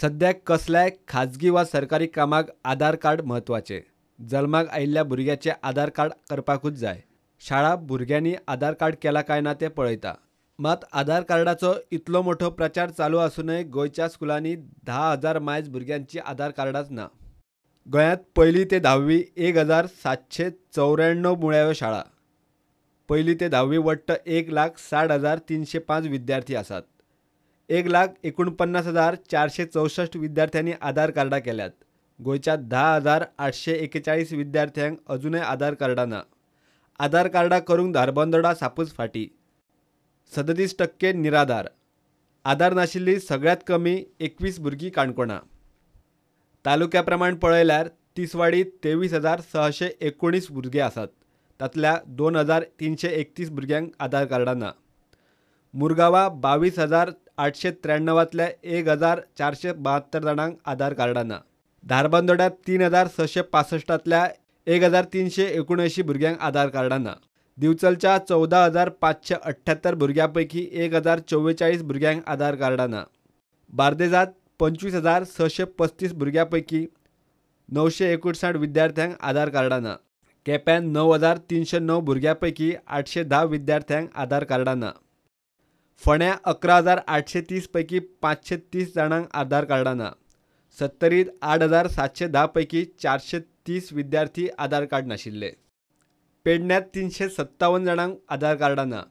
सध्या कसल्याय खाजगी वा सरकारी कामाक आधार कार्ड म्हत्वाचें जल्माक आयिल्ल्या भुरग्याचें आधार कार्ड करपाकूच जाय शाळा भुरग्यांनी आधार कार्ड केला काय ना ते पळयता मात आधार कार्डाचो इतलो मोठो प्रचार चालू असूनय गोंयच्या स्कुलांनी दहा हजार मायज भुरग्यांची आधार कार्डांच ना गोंयांत पयली ते धावी एक हजार सातशे चौऱ्याण्णव मुळाव्यो शाळा पहिली ते धावी वट्ट एक लाख साठ हजार तीनशे पांच विद्यार्थी आसात एक लाख एकोणपन्नास हजार चारशे चौसष्ट विद्यार्थ्यांनी आधार कार्डा केल्यात गोयच्या दहा हजार आठशे एकेचाळीस विद्यार्थ्यांक अजूनही आधार कार्डां ना आधार कार्डां करूंक धारबंदोडा सापूस फाटी सदतीस टक्के निराधार आधार नाशिल्ली सगळ्यात कमी एकवीस भुरगीं काणकोणा तालुक्या प्रमाण पळयल्यार तिसवाडीत तेवीस हजार सहाशे एकोणीस भुरगे आसात तातल्या दोन हजार तिनशे एकतीस भुरग्यांक आधार कार्डां ना मुरगांवा बावीस हजार आठशे त्र्याण्णवातल्या एक हजार चारशे बहात्तर जणांक आधार कार्डांना धारबांदोड्यात तीन हजार सशे पासष्टातल्या एक हजार तीनशे एकोणऐंशी भुरग्यांक आधार कार्डाना दिवचलच्या चौदा हजार पाचशे अठ्ठ्याहत्तर भुरग्यांपैकी एक हजार चव्वेचाळीस भुरग्यांक आधार कार्डांना बार्देजात पंचवीस हजार सशे पस्तीस भुरग्यांपैकी नऊशे एकोणसाठ विद्यार्थ्यांक आधार कार्डाना केप्यान नऊ हजार तीनशे नऊ भुरग्यांपैकी आठशे दहा विद्यार्थ्यांक आधार कार्डांना फोंड्या अकरा हजार आठशे तीस पैकी पाचशे तीस जणांक आधार कार्डां ना सत्तरीत आठ हजार सातशे धा पैकी चारशे तीस विद्यार्थी आधार कार्ड नाशिल्ले पेडण्यात तीनशे सत्तावन्न जणांक आधार कार्डां ना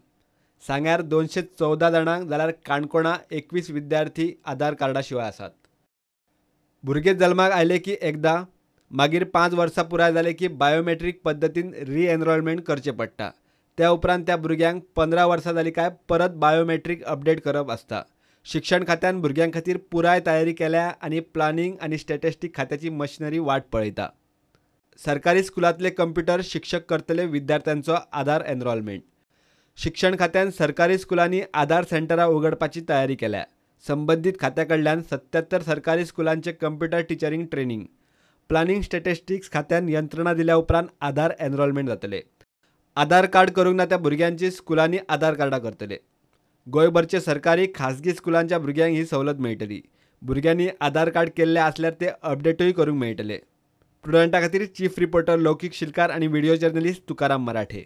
सांग्यार दोनशे चौदा जणांक जाल्यार काणकोणा एकवीस विद्यार्थी आधार कार्डा शिवाय आसात भुरगे जल्माक आयले की एकदां मागीर पांच वर्सां पुराय जाले की बायोमेट्रीक पद्दतीन रिएनरोलमेंट करचें पडटा त्या उपरांत त्या भुरग्यांक पंदरा वर्सां जाली काय परत बायोमेट्रीक अपडेट करप आसता शिक्षण खात्यान भुरग्यां खातीर पुराय तयारी केल्या आनी प्लानिंग आनी स्टेटिस्टीक खात्याची मशिनरी वाट पळयता सरकारी स्कुलांतले कंप्युटर शिक्षक करतले विद्यार्थ्यांचो आधार एनरोलमेंट शिक्षण खात्यान सरकारी स्कुलांनी आधार सेंटरां उगडपाची तयारी केल्या संबंधित खात्या कडल्यान सत्यात्तर सरकारी स्कुलांचे कंप्युटर टिचरींग ट्रेनिंग प्लानिंग स्टेटिस्टिक्स खात्यान यंत्रणा दिल्या उपरांत आधार एनरोलमेंट जातले आधार कार्ड करूंक ना त्या भुरग्यांची स्कुलांनी आधार कार्डां करतले गोंयभरचे सरकारी खाजगी स्कुलांच्या भुरग्यांक ही सवलत मेळटली भुरग्यांनी आधार कार्ड केल्ले आसल्यार ते अपडेटूय करूंक मेळटले स्टुडंटा खातीर चीफ रिपोर्टर लौकीक शिलकार आनी व्हिडिओ जर्नलिस्ट तुकाराम मराठे